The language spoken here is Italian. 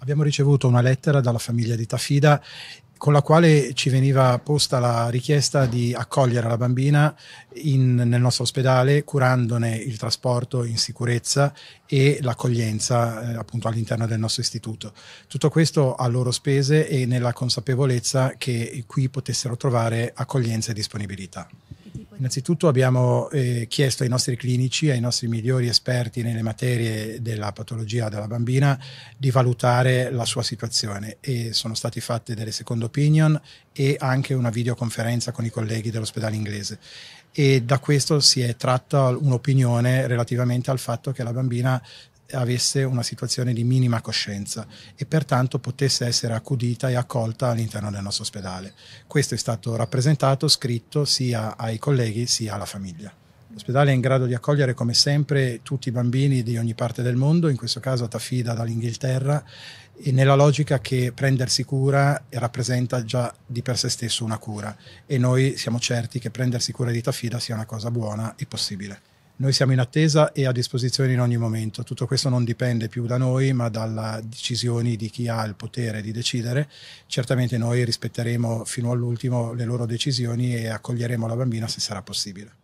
abbiamo ricevuto una lettera dalla famiglia di Tafida con la quale ci veniva posta la richiesta di accogliere la bambina in, nel nostro ospedale, curandone il trasporto in sicurezza e l'accoglienza eh, appunto all'interno del nostro istituto. Tutto questo a loro spese e nella consapevolezza che qui potessero trovare accoglienza e disponibilità. Innanzitutto abbiamo eh, chiesto ai nostri clinici, ai nostri migliori esperti nelle materie della patologia della bambina, di valutare la sua situazione e sono state fatte delle second opinion e anche una videoconferenza con i colleghi dell'ospedale inglese. E da questo si è tratta un'opinione relativamente al fatto che la bambina avesse una situazione di minima coscienza e pertanto potesse essere accudita e accolta all'interno del nostro ospedale. Questo è stato rappresentato, scritto sia ai colleghi sia alla famiglia. L'ospedale è in grado di accogliere come sempre tutti i bambini di ogni parte del mondo, in questo caso Tafida dall'Inghilterra, nella logica che prendersi cura rappresenta già di per sé stesso una cura e noi siamo certi che prendersi cura di Tafida sia una cosa buona e possibile. Noi siamo in attesa e a disposizione in ogni momento. Tutto questo non dipende più da noi, ma dalle decisioni di chi ha il potere di decidere. Certamente noi rispetteremo fino all'ultimo le loro decisioni e accoglieremo la bambina se sarà possibile.